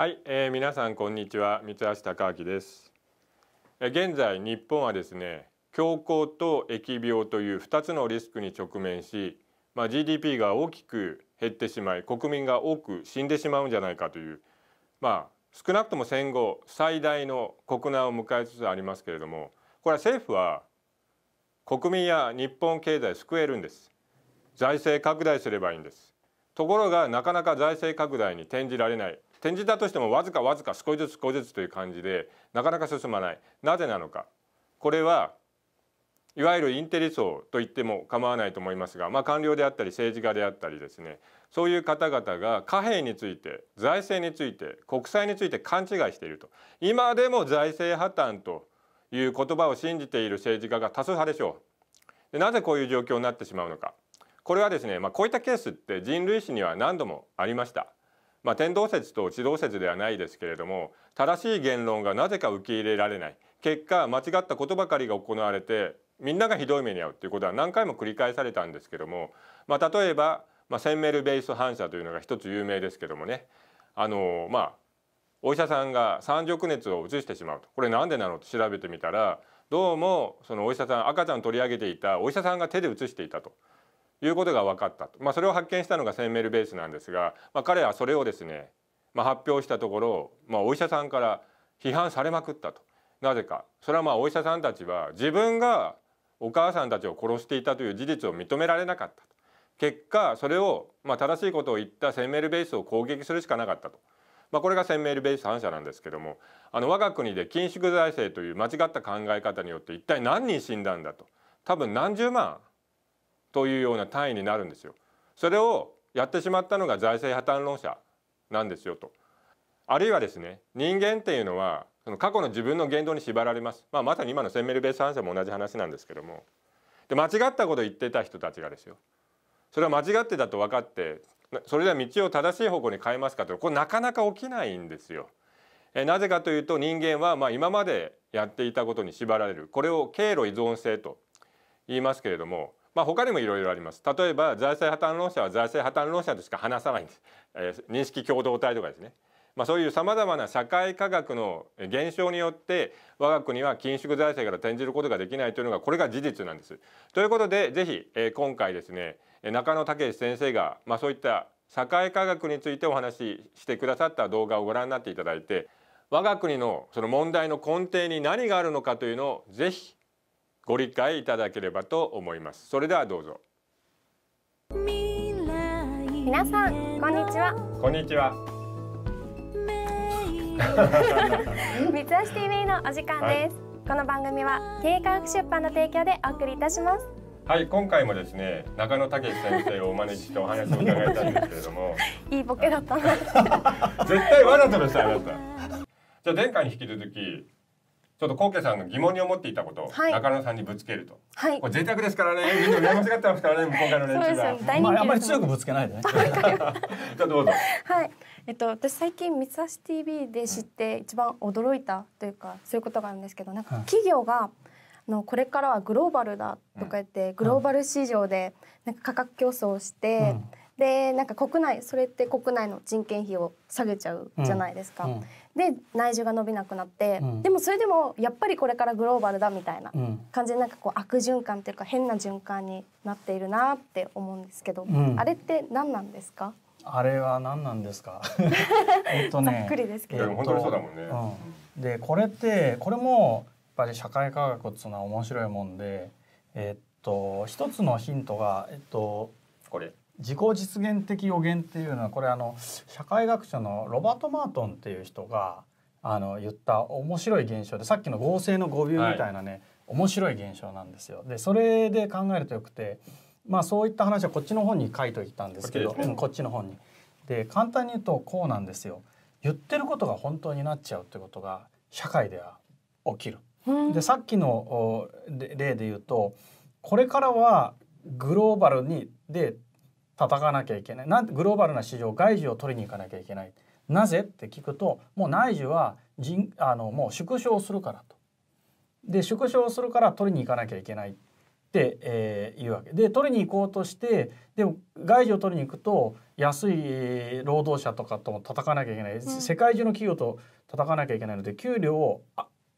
はい、えー、皆さんこんにちは三橋貴明です、え現在日本はですね恐慌と疫病という2つのリスクに直面し、まあ、GDP が大きく減ってしまい国民が多く死んでしまうんじゃないかというまあ少なくとも戦後最大の国難を迎えつつありますけれどもこれは政府は国民や日本経済救えるんです財政拡大すればいいんですところがなかなか財政拡大に転じられない転じたとしてもわずかわずか少しずつ少しずつという感じでなかなか進まないなぜなのかこれはいわゆるインテリ層と言っても構わないと思いますが、まあ、官僚であったり政治家であったりですねそういう方々が貨幣について財政について国債について勘違いしていると今でも財政破綻という言葉を信じている政治家が多数派でしょうでなぜこういう状況になってしまうのかこれはですね、まあ、こういったケースって人類史には何度もありましたまあ、天動説と地動説ではないですけれども正しい言論がなぜか受け入れられない結果間違ったことばかりが行われてみんながひどい目に遭うっていうことは何回も繰り返されたんですけども、まあ、例えば、まあ、センメルベース反射というのが一つ有名ですけどもねあのまあお医者さんが三熟熱を移してしまうとこれ何でなのと調べてみたらどうもそのお医者さん赤ちゃん取り上げていたお医者さんが手で移していたということが分かったと、まあ、それを発見したのがセンメルベースなんですが、まあ、彼はそれをですね、まあ、発表したところ、まあ、お医者さんから批判されまくったとなぜかそれはまあお医者さんたちは自分がお母さんたちを殺していたという事実を認められなかったと結果それをまあ正しいことを言ったセンメルベースを攻撃するしかなかったと。まあ、これがセンメルベース反射なんですけどもあの我が国で緊縮財政という間違った考え方によって一体何人死んだんだと多分何十万というような単位になるんですよ。それをやってしまったのが財政破綻論者なんですよと。あるいはですね人間っていうのはその過去の自分の言動に縛られます、まあ、まさに今のセンメルベース反射も同じ話なんですけどもで間違ったことを言ってた人たちがですよそれは間違ってたと分かってそれでは道を正しい方向に変えますかとこれなかなか起きないんですよ。えなぜかというと人間はま今までやっていたことに縛られるこれを経路依存性と言いますけれどもまあ、他にもいろいろあります例えば財政破綻論者は財政破綻論者としか話さないんです、えー、認識共同体とかですね、まあ、そういうさまざまな社会科学の現象によって我が国は緊縮財政から転じることができないというのがこれが事実なんです。ということでぜひ、えー、今回ですね中野武先生が、まあ、そういった社会科学についてお話ししてくださった動画をご覧になっていただいて我が国のその問題の根底に何があるのかというのをぜひご理解いただければと思いますそれではどうぞ皆さんこんにちはこんにちは 三橋 TV のお時間です、はい、この番組は経営科学出版の提供でお送りいたしますはい今回もですね中野武先生をお招きしてお話を伺いたいんですけれども いいボケだった 絶対わざとでしたあなたじゃあ前回に引き続きちょっとコウケさんが疑問に思っていたことを中野さんにぶつけると。はい。これ贅沢ですからね。みんな羨まってますからね。向こうの連中が。まああんまり強くぶつけないでね。じ ゃどうぞ。はい。えっと私最近三橋 TV で知って一番驚いたというかそういうことがあるんですけど、なんか企業が、のこれからはグローバルだとか言って、グローバル市場でなんか価格競争して。うんでなんか国内それって国内の人件費を下げちゃうじゃないですか、うん、で内需が伸びなくなって、うん、でもそれでもやっぱりこれからグローバルだみたいな感じでなんかこう悪循環というか変な循環になっているなって思うんですけど、うん、あれって何なんですかあれは何なんですか ね、ざっくりですけど、えっと、本当にそうだもんね、でこれってこれもやっぱり社会科学っていうのは面白いもんでえっと一つのヒントがえっとこれ自己実現的予言っていうのはこれあの社会学者のロバート・マートンっていう人があの言った面白い現象でさっきの合成の誤謬みたいなね、はい、面白い現象なんですよ。でそれで考えるとよくてまあそういった話はこっちの本に書いといたんですけど、ね、こっちの本に。で簡単に言うとこうなんですよ。言ってることが本当になっちゃうってことが社会では起きる。でさっきの例で言うとこれからはグローバルにで叩かなきゃいけないなんグローバルな市場外需を取りに行かなきゃいけないなぜって聞くともう内需は人あのもう縮小するからと。で縮小するから取りに行かなきゃいけないって、えー、いうわけで取りに行こうとしてでも外需を取りに行くと安い労働者とかとも戦わなきゃいけない、うん、世界中の企業と戦わなきゃいけないので給料を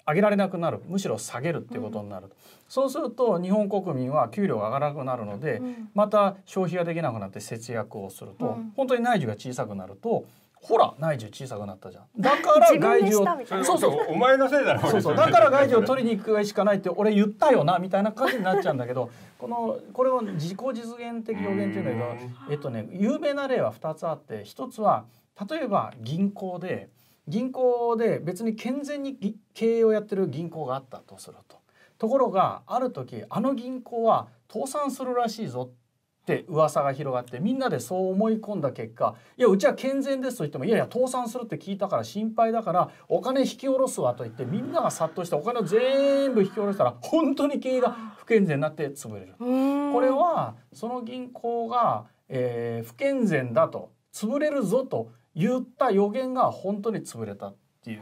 上げられなくなるむしろ下げるっていうことになる、うん、そうすると日本国民は給料が上がらなくなるので、うん、また消費ができなくなって節約をすると、うん、本当に内需が小さくなるとほら内需小さくなったじゃん だから外需をそうそうお前のせいだろそうそうだから外需を取りに行くしかないって俺言ったよなみたいな感じになっちゃうんだけどこのこれを自己実現的表現っていうのはえっとね有名な例は2つあって1つは例えば銀行で。銀行で別に健全に経営をやってる銀行があったとするとところがある時あの銀行は倒産するらしいぞって噂が広がってみんなでそう思い込んだ結果いやうちは健全ですと言ってもいやいや倒産するって聞いたから心配だからお金引き下ろすわと言ってみんなが殺到してお金を全部引き下ろしたら本当に経営が不健全になって潰れる。これはその銀行が、えー、不健全だと潰れるぞと言った予言が本当に潰れたっていう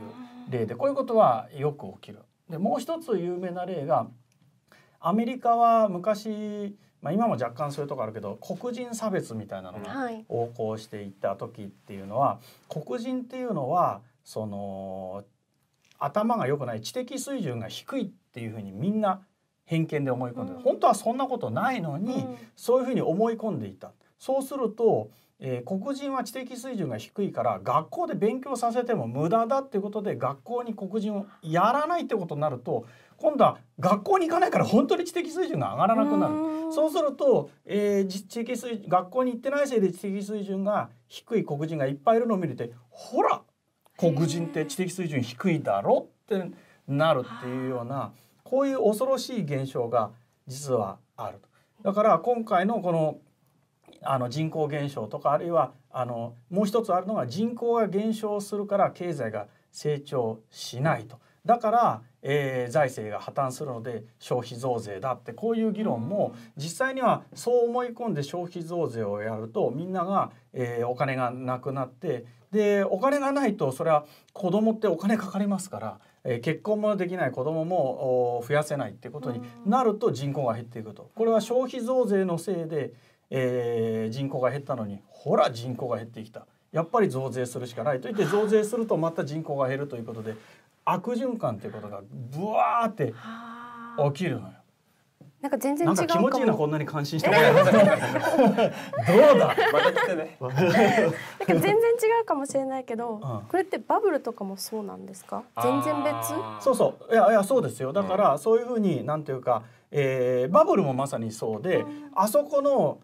例でこういうことはよく起きる。でもう一つ有名な例がアメリカは昔、まあ、今も若干そういうとこあるけど黒人差別みたいなのが横行していった時っていうのは、はい、黒人っていうのはその頭が良くない知的水準が低いっていうふうにみんな偏見で思い込んで、うん、本当はそんなことないのに、うん、そういうふうに思い込んでいた。そうするとえー、黒人は知的水準が低いから学校で勉強させても無駄だっていうことで学校に黒人をやらないってことになると今度は学校に行かないから本当に知的水準が上がらなくなるそうすると、えー、知的水学校に行ってないせいで知的水準が低い黒人がいっぱいいるのを見るとほら黒人って知的水準低いだろってなるっていうようなこういう恐ろしい現象が実はあると。だから今回のこのあの人口減少とかあるいはあのもう一つあるのが人口が減少するから経済が成長しないと。だから、えー、財政が破綻するので消費増税だってこういう議論も実際にはそう思い込んで消費増税をやるとみんなが、えー、お金がなくなってでお金がないとそれは子供ってお金かかりますから、え結婚もできない子供も増やせないってことになると人口が減っていくと。これは消費増税のせいでえー、人口が減ったのにほら人口が減ってきたやっぱり増税するしかないと言って増税するとまた人口が減るということで悪循環ということがブワーって起きるのよ。なんか全然違う気持ちいいなこんなに感心してもどうだ。また来てね。なんか全然違うかもしれないけど、うん、これってバブルとかもそうなんですか？全然別？そうそういやいやそうですよ。だからそういうふうになんていうか、えー、バブルもまさにそうで、うん、あそこの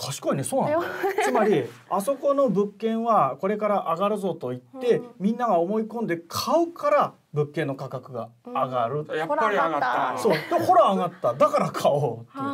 賢いねそうなの つまりあそこの物件はこれから上がるぞと言って、うん、みんなが思い込んで買うから物件の価格が上がる、うん、やっぱり上がったそうでほら上がっただから買おうっていうね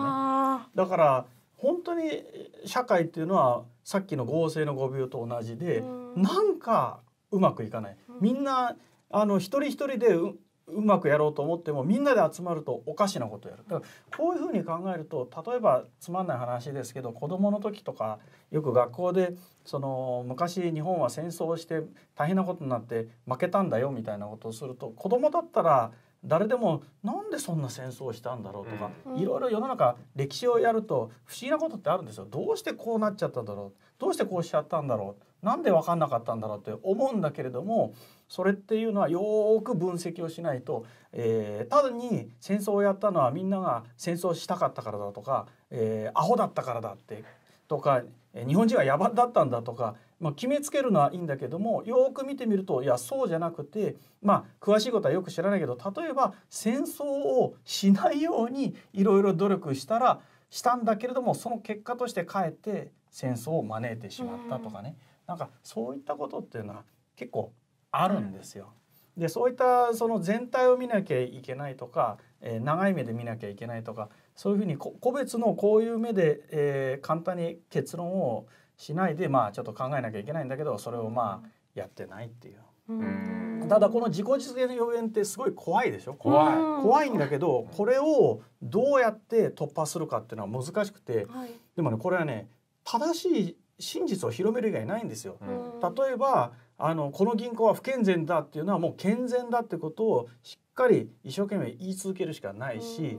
だから本当に社会っていうのはさっきの合成の誤病と同じで、うん、なんかうまくいかない、みんなあの一人一人でううまくやろうと思ってもみんなで集まるとおかしなことやるだからこういうふうに考えると例えばつまんない話ですけど子どもの時とかよく学校でその昔日本は戦争をして大変なことになって負けたんだよみたいなことをすると子どもだったら誰でもなんでそんな戦争をしたんだろうとか、いろいろ世の中歴史をやると不思議なことってあるんですよどうしてこうなっちゃったんだろうどうしてこうしちゃったんだろうなんで分かんなかったんだろうって思うんだけれどもそれっていうのはよく分析をしないと、えー、単に戦争をやったのはみんなが戦争したかったからだとか、えー、アホだったからだってとか日本人は野蛮だったんだとか、まあ、決めつけるのはいいんだけどもよく見てみるといやそうじゃなくてまあ詳しいことはよく知らないけど例えば戦争をしないようにいろいろ努力したらしたんだけれどもその結果としてかえって戦争を招いてしまったとかね。うんなんかそういったことっていうのは結構あるんですよ。うん、でそういったその全体を見なきゃいけないとか、えー、長い目で見なきゃいけないとかそういうふうに個別のこういう目で、えー、簡単に結論をしないでまあちょっと考えなきゃいけないんだけどそれをまあやってないっていう。うただこの自己実現の予言ってすごい怖いでしょ怖い怖いんだけどこれをどうやって突破するかっていうのは難しくて、はい、でもねこれはね正しい真実を広める以外ないんですよ。例えばあのこの銀行は不健全だっていうのはもう健全だってことをしっかり一生懸命言い続けるしかないし、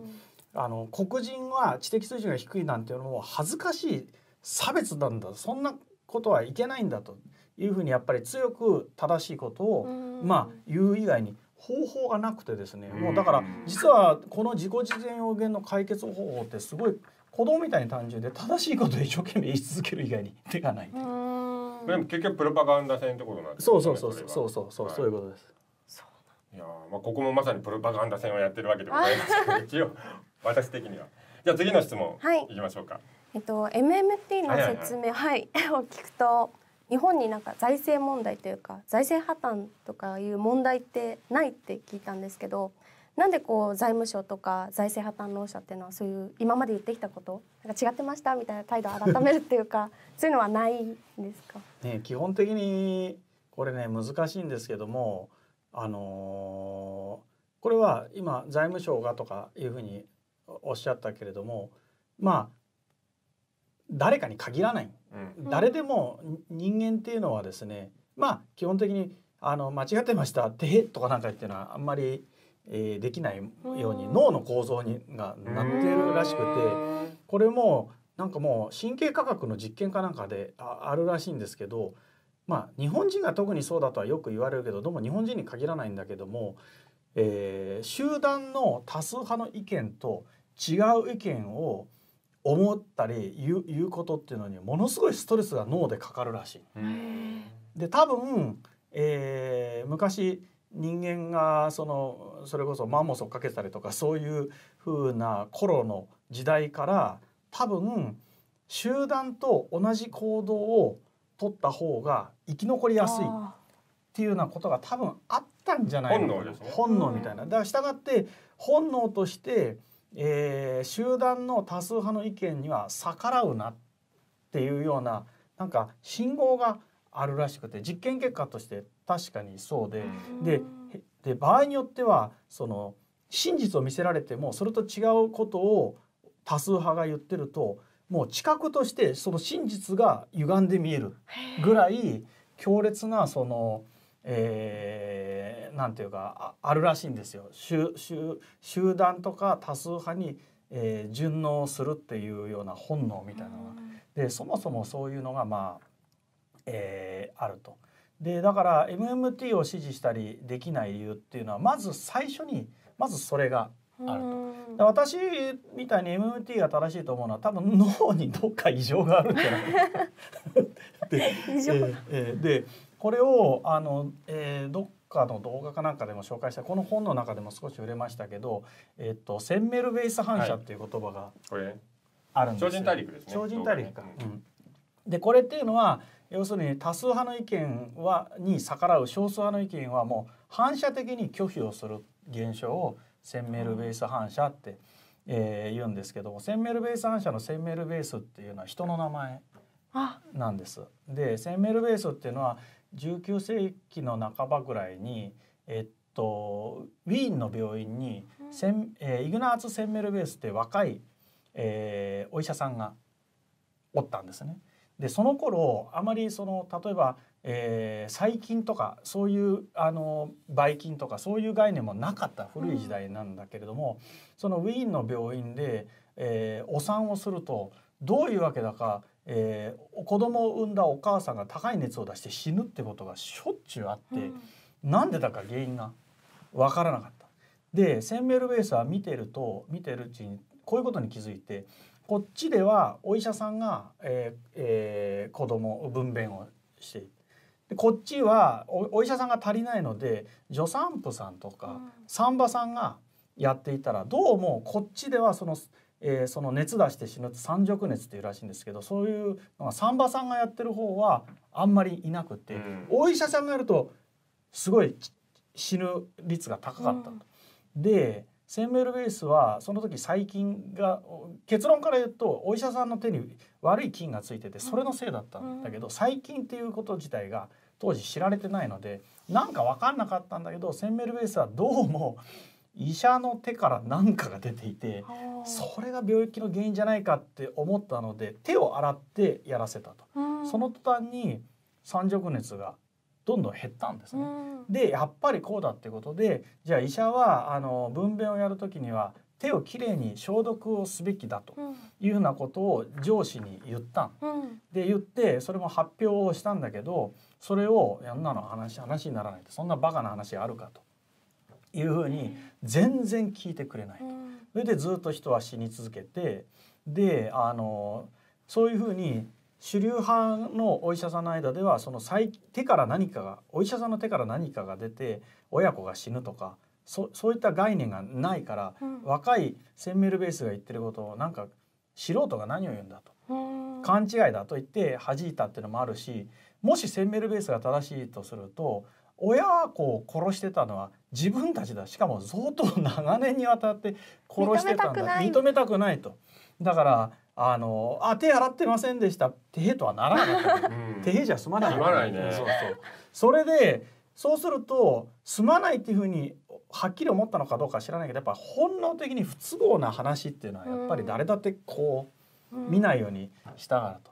あの黒人は知的水準が低いなんていうのも恥ずかしい差別なんだそんなことはいけないんだというふうにやっぱり強く正しいことを、まあ言う以外に方法がなくてですねもうだから実はこの自己実現要言の解決方法ってすごい子供みたいに単純で正しいことを一生懸命言い続ける以外に手がないでも結局プロパガンダ戦ってことなんですねそうそうそうそうそうそうそう、い、うことですいやまあここもまさにプロパガンダ戦をやってるわけでございますけど一応私的にはじゃあ次の質問、はい、いきましょうかえっと MMT の説明はい、はい、を聞くと日本になんか財政問題というか財政破綻とかいう問題ってないって聞いたんですけどなんでこう財務省とか財政破綻労者っていうのはそういう今まで言ってきたことなんか違ってましたみたいな態度を改めるっていうか そういうのはないんですか、ね、基本的にこれね難しいんですけども、あのー、これは今財務省がとかいうふうにおっしゃったけれどもまあ誰かに限らない、うん、誰でも人間っていうのはですねまあ基本的にあの間違ってましたってとかなんか言っていうのはあんまりえー、できないように脳の構造にがなってるらしくてこれもなんかもう神経科学の実験かなんかであるらしいんですけどまあ日本人が特にそうだとはよく言われるけどどうも日本人に限らないんだけども、えー、集団の多数派の意見と違う意見を思ったり言う言うことっていうのにものすごいストレスが脳でかかるらしい。で多分、えー、昔人間がそのそれこそマンモスをかけたりとかそういうふうな頃の時代から多分集団と同じ行動を取った方が生き残りやすいっていうようなことが多分あったんじゃないのか本能みたいな。だから従って本能として、えー、集団の多数派の意見には逆らうなっていうようななんか信号があるらしくて実験結果として確かにそうででで場合によってはその真実を見せられてもそれと違うことを多数派が言ってるともう知覚としてその真実が歪んで見えるぐらい強烈なその。えー、なんていうかあるらしいんですよ集集団とか多数派に、えー、順応するっていうような本能みたいなのが。でそもそもそういうのがまあえー、あると。でだから MMT を支持したりできない理由っていうのはまず最初にまずそれがあると。私みたいに MMT が正しいと思うのは多分脳にどっか異常があるんじゃないで、えー、でこれをあの、えー、どっかの動画かなんかでも紹介したこの本の中でも少し売れましたけど、えー、っとセンメルベース反射っていう言葉があるんですよ、はい、超人大陸ですね超人大陸か、うんでこれっていうのは要するに多数派の意見はに逆らう少数派の意見はもう反射的に拒否をする現象をセンメルベース反射って、えー、言うんですけどもセンメルベース反射のセンメルベースっていうのは人の名前なんです。でセンメルベースっていうのは19世紀の半ばぐらいに、えっと、ウィーンの病院にセン、えー、イグナーツ・センメルベースって若い、えー、お医者さんがおったんですね。でその頃あまりその例えば、えー、細菌とかそういうあのばい菌とかそういう概念もなかった古い時代なんだけれども、うん、そのウィーンの病院で、えー、お産をするとどういうわけだか、えー、子供を産んだお母さんが高い熱を出して死ぬってことがしょっちゅうあって、うん、なんでだか原因が分からなかった。でセンメルベースは見てると見てるうちにこういうことに気づいてこっちではお医者さんが、えーえー、子供分娩をしてでこっちはお医者さんが足りないので助産婦さんとか産婆さんがやっていたらどうもこっちではその、えー、その熱出して死ぬ三熟熱っていうらしいんですけどそういうのが産婆さんがやってる方はあんまりいなくて、うん、お医者さんがやるとすごい死ぬ率が高かったと。うん、でン命ルベースはその時細菌が結論から言うとお医者さんの手に悪い菌がついててそれのせいだったんだけど細菌っていうこと自体が当時知られてないのでなんか分かんなかったんだけどセンメルベースはどうも医者の手から何かが出ていてそれが病気の原因じゃないかって思ったので手を洗ってやらせたと。その途端に三熱がどんどん減ったんですね。でやっぱりこうだってことでじゃあ医者はあの分娩をやる時には手をきれいに消毒をすべきだというふうなことを上司に言った、うん、で言ってそれも発表をしたんだけどそれを「やんなの話話にならない」ってそんなバカな話があるかというふうに全然聞いてくれないと、うん、それでずっと人は死に続けてであのそういうふうに主流派のお医者さんの間ではその手から何かがお医者さんの手から何かが出て親子が死ぬとかそそういった概念がないから、うん、若いセンメルベースが言ってることをなんか素人が何を言うんだと勘違いだと言って弾いたっていうのもあるしもしセンメルベースが正しいとすると親子を殺してたのは自分たちだしかも相当長年にわたって殺してたんだ認めたくないと。だから、あのあ手洗ってませんでした手へとはならない、うん、手へじゃ済まない,、ないね、そうそうそれでそうすると済まないっていうふうにはっきり思ったのかどうか知らないけどやっぱ本能的に不都合な話っていうのはやっぱり誰だってこう見ないようにしたからと。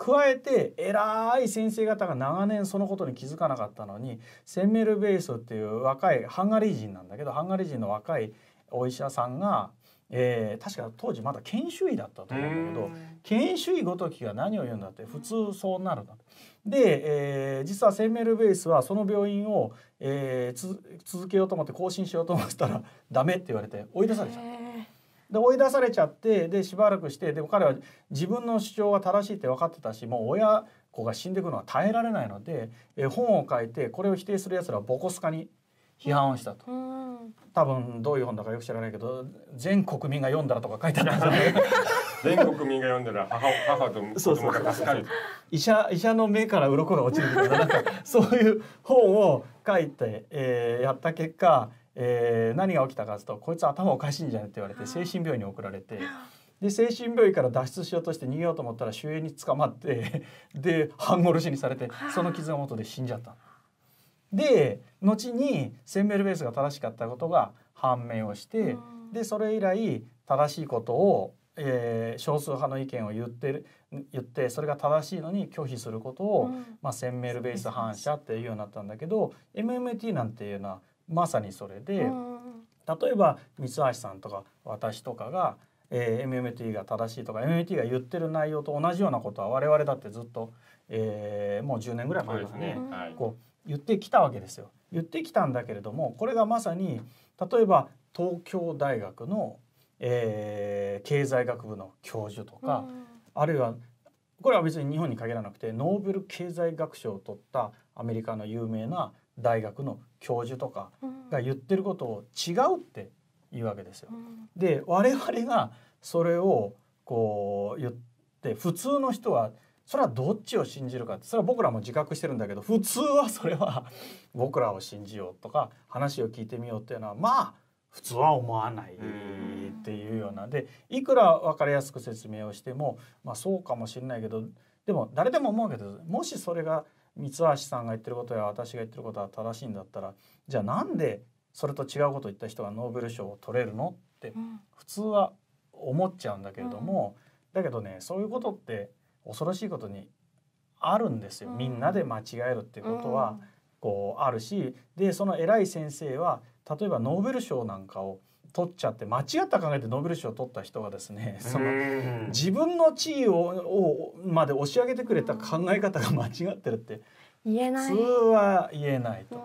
加えて偉い先生方が長年そのことに気づかなかったのにセンメルベイソっていう若いハンガリー人なんだけどハンガリー人の若いお医者さんがえー、確か当時まだ研修医だったと思うんだけど研修医ごときが何を言うんだって普通そうなるんだで、えー、実はセンメルベースはその病院を、えー、続けようと思って更新しようと思ったらダメって言われて追い出されちゃった。で追い出されちゃってでしばらくしてでも彼は自分の主張が正しいって分かってたしもう親子が死んでいくのは耐えられないので、えー、本を書いてこれを否定するやつらはボコスカに批判をしたと、多分どういう本だかよく知らないけど全国民が読んだらとか書いてあった 全国民が読んだら母母とが助かる医者医者の目から鱗が落ちるみたいななんか そういう本を書いて、えー、やった結果、えー、何が起きたかというとこいつ頭おかしいんじゃないって言われて精神病院に送られて。で精神病院から脱出しようとして逃げようと思ったら主演に捕まってで半殺しにされてその傷が元で死んじゃった。で後にセンベルベースが正しかったことが判明をして、でそれ以来正しいことを、えー、少数派の意見を言ってる言ってそれが正しいのに拒否することを、うん、まあ、センメルベース反射っていうようになったんだけど、MMT なんていうのはまさにそれで、うん、例えば三橋さんとか私とかが、えー、MMT が正しいとか MMT が言ってる内容と同じようなことは我々だってずっと、えー、もう10年ぐらい前ですね。こう言ってきたわけですよ。言ってきたんだけれどもこれがまさに例えば東京大学の、えー、経済学部の教授とか、あるいはこれは別に日本に限らなくてノーベル経済学賞を取ったアメリカの有名な大学の教授とかが言ってることを違うって言うわけですよ。で我々がそれをこう言って普通の人は「それはどっちを信じるかってそれは僕らも自覚してるんだけど普通はそれは 僕らを信じようとか話を聞いてみようっていうのはまあ普通は思わないっていうようなでいくら分かりやすく説明をしても、まあ、そうかもしれないけどでも誰でも思うけどもしそれが三橋さんが言ってることや私が言ってることは正しいんだったらじゃあなんでそれと違うことを言った人がノーベル賞を取れるのって普通は思っちゃうんだけれども、だけどねそういうことって恐ろしいことにあるんですよ、うん、みんなで間違えるってことは、こうあるしでその偉い先生は例えばノーベル賞なんかを取っちゃって間違った考えでノーベル賞を取った人がですねその自分の地位ををまで押し上げてくれた考え方が間違ってるって。言えない普通は言えないとい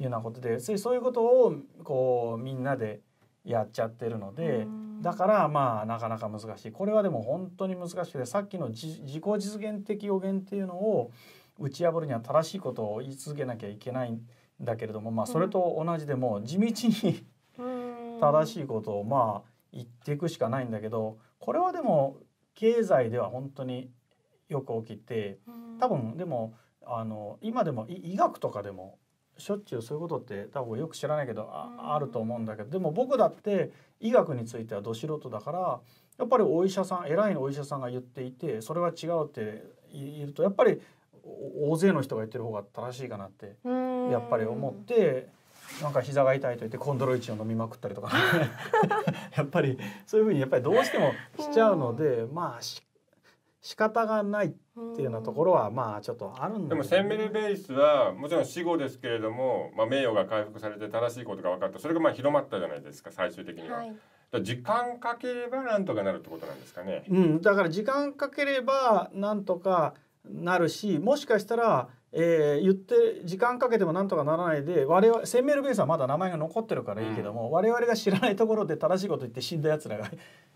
うようなことで、そういうことをこうみんなでやっちゃってるのでだからまあなかなか難しいこれはでも本当に難しくてさっきの自己実現的予言っていうのを打ち破るには正しいことを言い続けなきゃいけないんだけれども、まあ、それと同じでも地道に正しいことをまあ言っていくしかないんだけどこれはでも経済では本当によく起きて多分でもあの今でも医学とかでもしょっちゅうそういうことって多分よく知らないけどああると思うんだけどでも僕だって医学についてはど素人だからやっぱりお医者さん偉いお医者さんが言っていてそれは違うって言うとやっぱり大勢の人が言ってる方が正しいかなってやっぱり思ってなんか膝が痛いと言ってコンドロイチンを飲みまくったりとか、ね、やっぱりそういうふうにやっぱりどうしてもしちゃうのでまあしっ仕方がないっていうようなところはまあちょっとあるんだ、ね、でもセンメルベースはもちろん死後ですけれども、まあ、名誉が回復されて正しいことが分かったそれがまあ広まったじゃないですか最終的には。はい時間かければなんとかなるってことなんですかね。うん、だから時間かければなんとかなるし、もしかしたら、えー、言って時間かけてもなんとかならないで、我々センメルベースはまだ名前が残ってるからいいけども、うん、我々が知らないところで正しいこと言って死んだ奴らが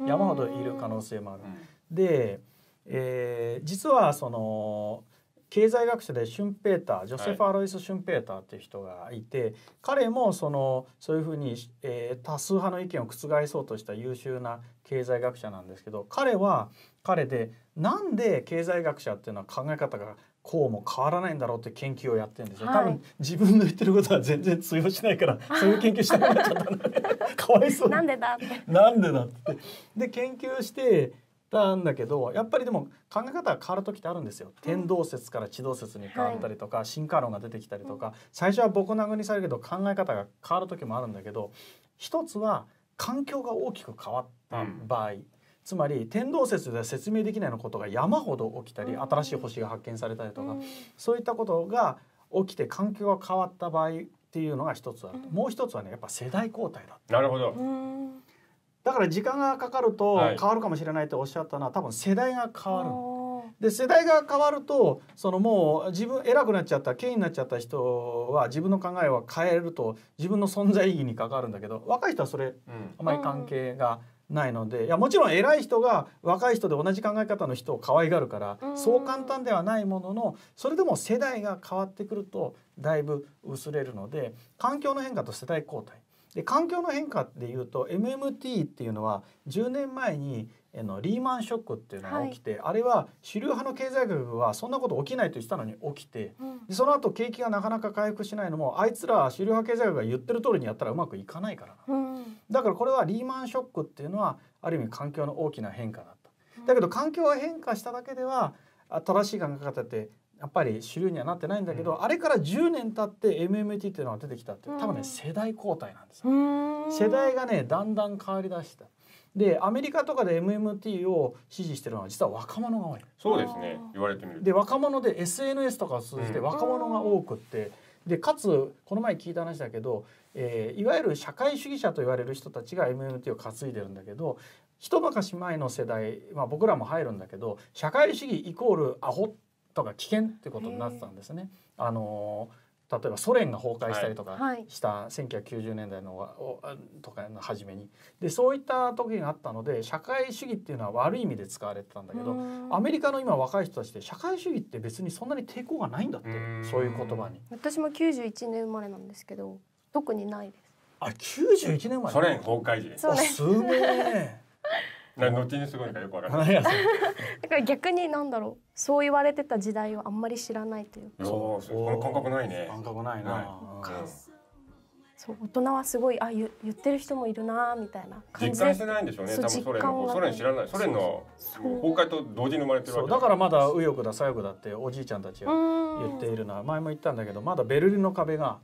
山ほどいる可能性もある。うん、で。えー、実はその経済学者でシュンペータージョセフ・アロイス・シュンペーターっていう人がいて、はい、彼もそのそういうふうに、えー、多数派の意見を覆そうとした優秀な経済学者なんですけど彼は彼でなんで経済学者っていうのは考え方がこうも変わらないんだろうって研究をやってるんですよ、はい、多分自分の言ってることは全然通用しないからそういう研究したくなっちゃったん かわいそうなんでだってなんでだってで研究してたんだけどやっぱりでも考え方が変わる時ってあるんですよ。天動説から地動説に変わったりとか、進化論が出てきたりとか、最初はボコ殴りされるけど考え方が変わる時もあるんだけど一つは環境が大きく変わった場合。つまり天動説では説明できないのことが山ほど起きたり、新しい星が発見されたりとか、そういったことが起きて環境が変わった場合っていうのが一つある、もう一つはねやっぱ世代交代だなるほどだから時間がかかると変わるかもしれないとおっしゃったのは多分世代が変わる。で世代が変わるとそのもう自分偉くなっちゃった権威になっちゃった人は自分の考えは変えると自分の存在意義に関わるんだけど若い人はそれ、あまり関係がないので、いやもちろん偉い人が若い人で同じ考え方の人を可愛がるから、そう簡単ではないもののそれでも世代が変わってくるとだいぶ薄れるので環境の変化と世代交代で環境の変化でいうと MMT っていうのは10年前にあのリーマンショックっていうのが起きて、はい、あれは主流派の経済学はそんなこと起きないと言ってたのに起きて、うん、その後景気がなかなか回復しないのもあいつら主流派経済学が言ってる通りにやったらうまくいかないから、うん、だからこれはリーマンショックっていうのはある意味環境の大きな変化だった。だけど環境が変化しただけでは正しい考え方ってやっぱり主流にはなってないんだけど、うん、あれから10年経って MMT っていうのが出てきたって多分ね、世代交代なんですよ、世代がねだんだん変わりだしたでアメリカとかで MMT を支持してるのは実は若者が多いそうですね言われてみるで若者で SNS とかを通じて若者が多くって、うん、でかつこの前聞いた話だけど、えー、いわゆる社会主義者と言われる人たちが MMT を担いでるんだけど一昔前の世代、まあ、僕らも入るんだけど社会主義イコールアホってとか危険ってことになってたんですね。あの例えばソ連が崩壊したりとかした1990年代の、はい、とかの初めにでそういった時があったので社会主義っていうのは悪い意味で使われてたんだけどアメリカの今若い人たちって社会主義って別にそんなに抵抗がないんだってそういう言葉に私も91年生まれなんですけど特にないですあ91年生まれソ連崩壊時すごいね 後にすごいかよくわからない。だから逆になんだろう。そう言われてた時代をあんまり知らないというそう、その感覚ないね。感覚ないな。そう大人はすごいあゆ、言ってる人もいるなみたいな感じ実感してないんでしょうね多分ソ連ソ連知らないソ連の崩壊と同時に生まれてるだからまだ右翼だ左翼だっておじいちゃんたちが言っているな、前も言ったんだけどまだベルリンの壁が、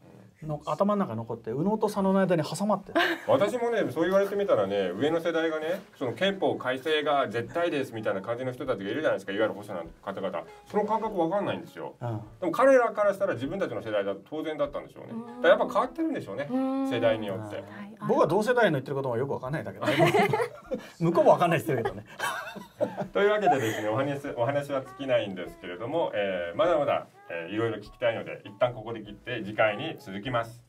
の頭の中残って右脳と左脳の間に挟まって 私もねそう言われてみたらね上の世代がねその憲法改正が絶対ですみたいな感じの人たちがいるじゃないですかいわゆる保守の方々その感覚わかんないんですよ、うん、でも彼らからしたら自分たちの世代だと当然だったんでしょうねだやっぱ変わってるんでしょうね世代によって、僕は同世代の言ってることもよくわかんないだけど、向こうもわかんないですけどね というわけでですねお話お話は尽きないんですけれども、えー、まだまだえー、いろいろ聞きたいので一旦ここで切って次回に続きます。